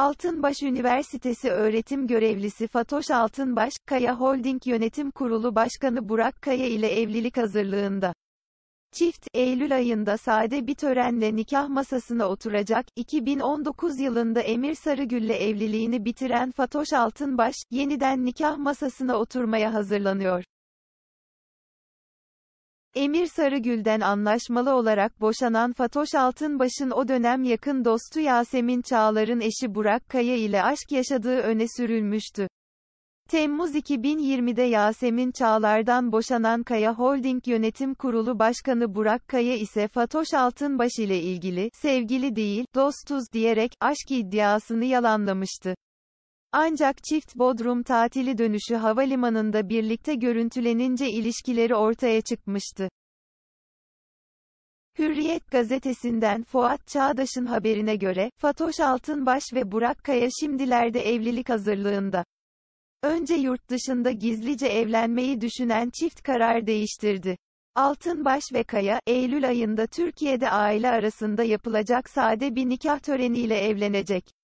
Altınbaş Üniversitesi öğretim görevlisi Fatoş Altınbaş, Kaya Holding Yönetim Kurulu Başkanı Burak Kaya ile evlilik hazırlığında. Çift, Eylül ayında sade bir törenle nikah masasına oturacak, 2019 yılında Emir Sarıgül'le evliliğini bitiren Fatoş Altınbaş, yeniden nikah masasına oturmaya hazırlanıyor. Emir Sarıgül'den anlaşmalı olarak boşanan Fatoş Altınbaş'ın o dönem yakın dostu Yasemin Çağlar'ın eşi Burak Kaya ile aşk yaşadığı öne sürülmüştü. Temmuz 2020'de Yasemin Çağlar'dan boşanan Kaya Holding Yönetim Kurulu Başkanı Burak Kaya ise Fatoş Altınbaş ile ilgili "sevgili değil, dostuz" diyerek aşk iddiasını yalanlamıştı. Ancak çift Bodrum tatili dönüşü havalimanında birlikte görüntülenince ilişkileri ortaya çıkmıştı. Hürriyet gazetesinden Fuat Çağdaş'ın haberine göre, Fatoş Altınbaş ve Burak Kaya şimdilerde evlilik hazırlığında. Önce yurt dışında gizlice evlenmeyi düşünen çift karar değiştirdi. Altınbaş ve Kaya, Eylül ayında Türkiye'de aile arasında yapılacak sade bir nikah töreniyle evlenecek.